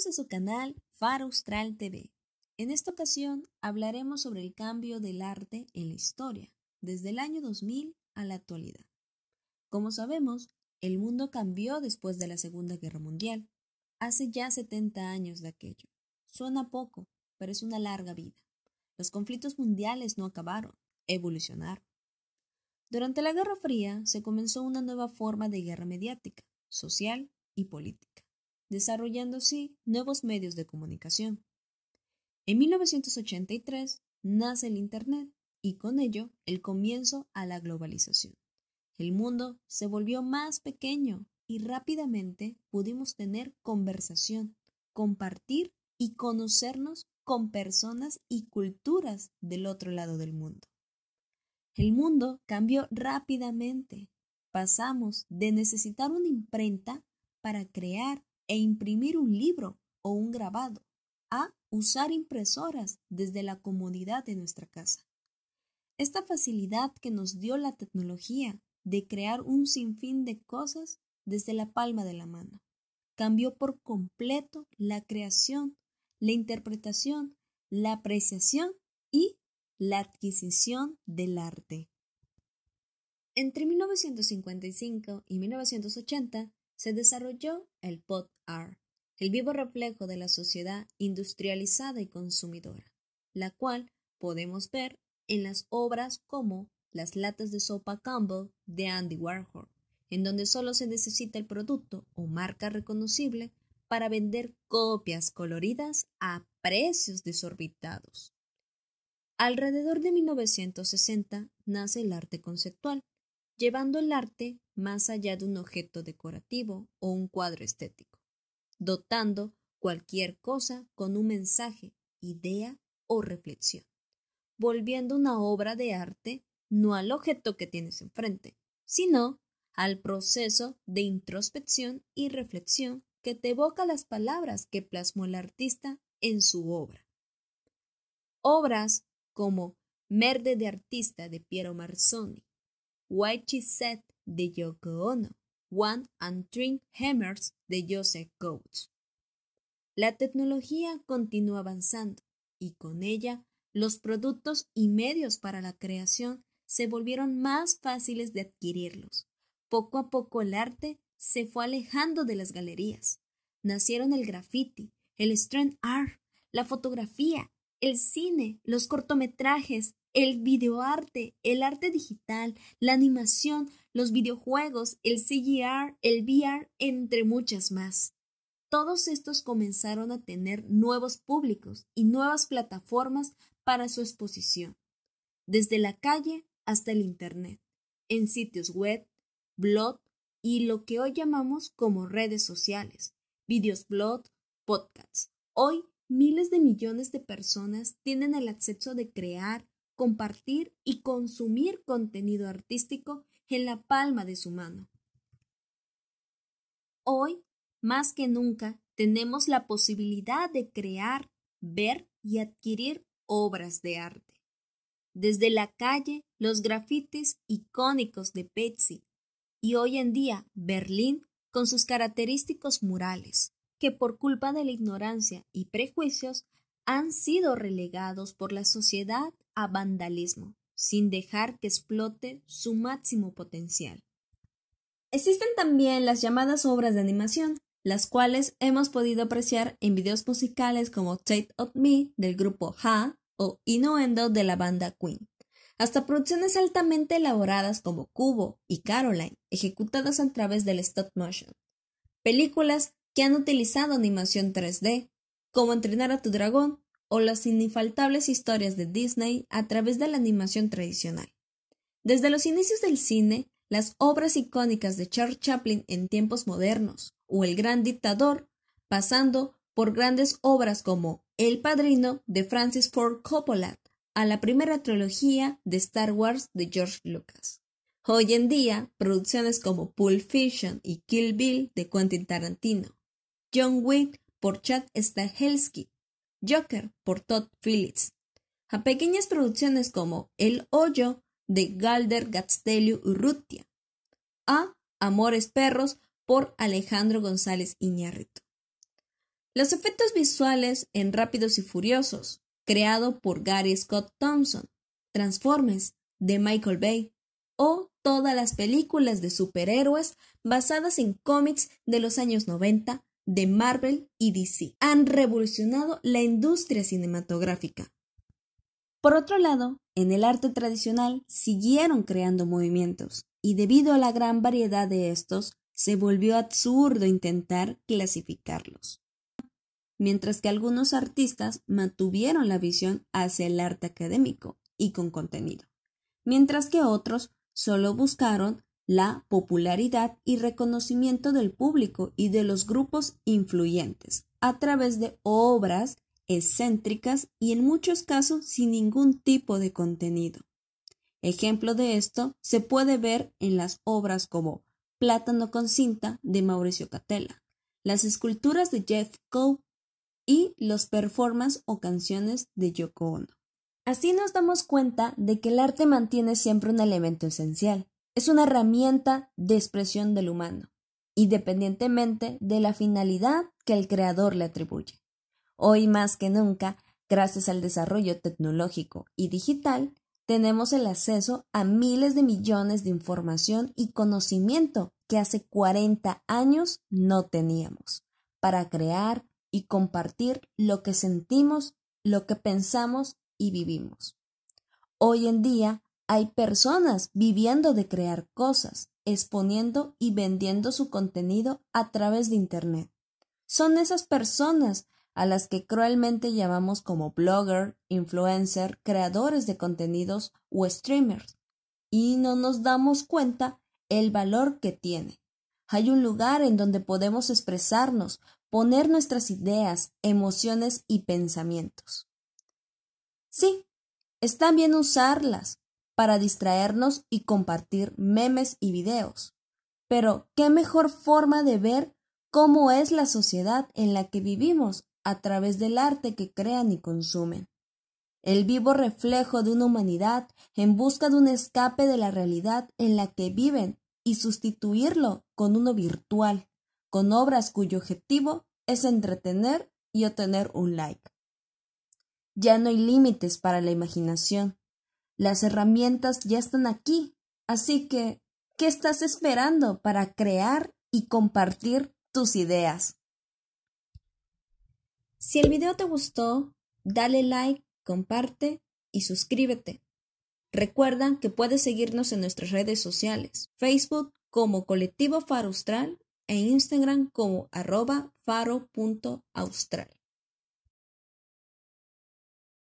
su canal Faro Austral TV. En esta ocasión hablaremos sobre el cambio del arte en la historia, desde el año 2000 a la actualidad. Como sabemos, el mundo cambió después de la Segunda Guerra Mundial, hace ya 70 años de aquello. Suena poco, pero es una larga vida. Los conflictos mundiales no acabaron, evolucionaron. Durante la Guerra Fría se comenzó una nueva forma de guerra mediática, social y política desarrollando así nuevos medios de comunicación. En 1983 nace el Internet y con ello el comienzo a la globalización. El mundo se volvió más pequeño y rápidamente pudimos tener conversación, compartir y conocernos con personas y culturas del otro lado del mundo. El mundo cambió rápidamente. Pasamos de necesitar una imprenta para crear e imprimir un libro o un grabado, a usar impresoras desde la comodidad de nuestra casa. Esta facilidad que nos dio la tecnología de crear un sinfín de cosas desde la palma de la mano cambió por completo la creación, la interpretación, la apreciación y la adquisición del arte. Entre 1955 y 1980, se desarrolló el pot Art, el vivo reflejo de la sociedad industrializada y consumidora, la cual podemos ver en las obras como Las latas de sopa Campbell de Andy Warhol, en donde solo se necesita el producto o marca reconocible para vender copias coloridas a precios desorbitados. Alrededor de 1960 nace el arte conceptual, llevando el arte más allá de un objeto decorativo o un cuadro estético, dotando cualquier cosa con un mensaje, idea o reflexión, volviendo una obra de arte no al objeto que tienes enfrente, sino al proceso de introspección y reflexión que te evoca las palabras que plasmó el artista en su obra. Obras como Merde de artista de Piero Marzoni, White de Yoko Ono, One and Three Hammers de Joseph Coates. La tecnología continuó avanzando y con ella los productos y medios para la creación se volvieron más fáciles de adquirirlos. Poco a poco el arte se fue alejando de las galerías. Nacieron el graffiti, el street art, la fotografía, el cine, los cortometrajes, el videoarte, el arte digital, la animación, los videojuegos, el CGR, el VR, entre muchas más. Todos estos comenzaron a tener nuevos públicos y nuevas plataformas para su exposición, desde la calle hasta el Internet, en sitios web, blog y lo que hoy llamamos como redes sociales, videos blog, podcasts. Hoy miles de millones de personas tienen el acceso de crear, compartir y consumir contenido artístico en la palma de su mano. Hoy, más que nunca, tenemos la posibilidad de crear, ver y adquirir obras de arte. Desde la calle, los grafitis icónicos de Petsy y hoy en día Berlín con sus característicos murales, que por culpa de la ignorancia y prejuicios han sido relegados por la sociedad a vandalismo, sin dejar que explote su máximo potencial. Existen también las llamadas obras de animación, las cuales hemos podido apreciar en videos musicales como Tate of Me del grupo Ha o Innuendo de la banda Queen, hasta producciones altamente elaboradas como Cubo y Caroline, ejecutadas a través del stop motion. Películas que han utilizado animación 3D, como Entrenar a tu dragón o las infaltables historias de Disney a través de la animación tradicional. Desde los inicios del cine, las obras icónicas de Charles Chaplin en tiempos modernos o El Gran Dictador, pasando por grandes obras como El Padrino de Francis Ford Coppola a la primera trilogía de Star Wars de George Lucas. Hoy en día, producciones como Pulp Fiction y Kill Bill de Quentin Tarantino, John Wick por Chad Stahelski Joker por Todd Phillips, a pequeñas producciones como El Hoyo de Galder Gastelio Urrutia, a Amores Perros por Alejandro González Iñárritu. Los efectos visuales en Rápidos y Furiosos, creado por Gary Scott Thompson, Transformers de Michael Bay, o todas las películas de superhéroes basadas en cómics de los años 90 de Marvel y DC han revolucionado la industria cinematográfica. Por otro lado, en el arte tradicional siguieron creando movimientos, y debido a la gran variedad de estos, se volvió absurdo intentar clasificarlos. Mientras que algunos artistas mantuvieron la visión hacia el arte académico y con contenido, mientras que otros solo buscaron la popularidad y reconocimiento del público y de los grupos influyentes a través de obras excéntricas y en muchos casos sin ningún tipo de contenido. Ejemplo de esto se puede ver en las obras como Plátano con cinta de Mauricio Catella, las esculturas de Jeff Coe y los performances o canciones de Yoko Ono. Así nos damos cuenta de que el arte mantiene siempre un elemento esencial, es una herramienta de expresión del humano, independientemente de la finalidad que el creador le atribuye. Hoy más que nunca, gracias al desarrollo tecnológico y digital, tenemos el acceso a miles de millones de información y conocimiento que hace 40 años no teníamos para crear y compartir lo que sentimos, lo que pensamos y vivimos. Hoy en día hay personas viviendo de crear cosas, exponiendo y vendiendo su contenido a través de Internet. Son esas personas a las que cruelmente llamamos como blogger, influencer, creadores de contenidos o streamers, y no nos damos cuenta el valor que tiene. Hay un lugar en donde podemos expresarnos, poner nuestras ideas, emociones y pensamientos. Sí, está bien usarlas, para distraernos y compartir memes y videos. Pero, ¿qué mejor forma de ver cómo es la sociedad en la que vivimos a través del arte que crean y consumen? El vivo reflejo de una humanidad en busca de un escape de la realidad en la que viven y sustituirlo con uno virtual, con obras cuyo objetivo es entretener y obtener un like. Ya no hay límites para la imaginación. Las herramientas ya están aquí, así que, ¿qué estás esperando para crear y compartir tus ideas? Si el video te gustó, dale like, comparte y suscríbete. Recuerda que puedes seguirnos en nuestras redes sociales, Facebook como Colectivo Faro Austral e Instagram como arroba faro.austral.